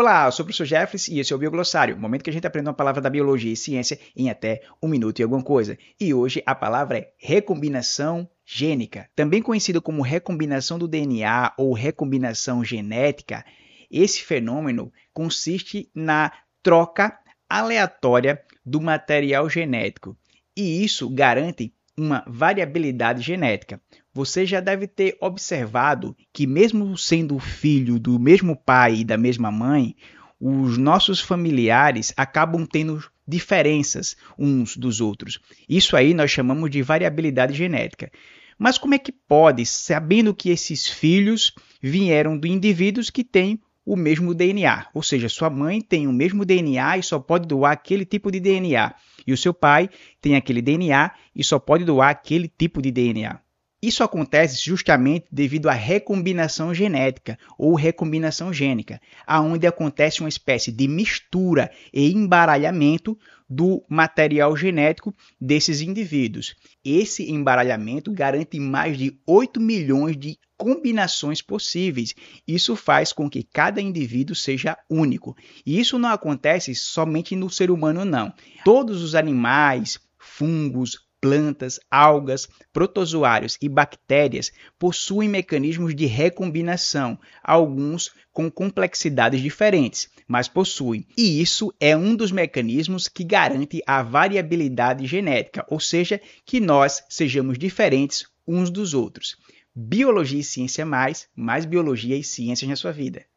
Olá, eu sou o professor Jeffries e esse é o Bioglossário, o momento que a gente aprende uma palavra da biologia e ciência em até um minuto e alguma coisa. E hoje a palavra é recombinação gênica, também conhecida como recombinação do DNA ou recombinação genética. Esse fenômeno consiste na troca aleatória do material genético. E isso garante uma variabilidade genética. Você já deve ter observado que, mesmo sendo filho do mesmo pai e da mesma mãe, os nossos familiares acabam tendo diferenças uns dos outros. Isso aí nós chamamos de variabilidade genética. Mas como é que pode, sabendo que esses filhos vieram de indivíduos que têm o mesmo DNA, ou seja, sua mãe tem o mesmo DNA e só pode doar aquele tipo de DNA, e o seu pai tem aquele DNA e só pode doar aquele tipo de DNA. Isso acontece justamente devido à recombinação genética ou recombinação gênica, aonde acontece uma espécie de mistura e embaralhamento do material genético desses indivíduos. Esse embaralhamento garante mais de 8 milhões de combinações possíveis. Isso faz com que cada indivíduo seja único. E isso não acontece somente no ser humano, não. Todos os animais, fungos, plantas, algas, protozoários e bactérias possuem mecanismos de recombinação, alguns com complexidades diferentes, mas possuem. E isso é um dos mecanismos que garante a variabilidade genética, ou seja, que nós sejamos diferentes uns dos outros. Biologia e ciência mais, mais biologia e ciências na sua vida.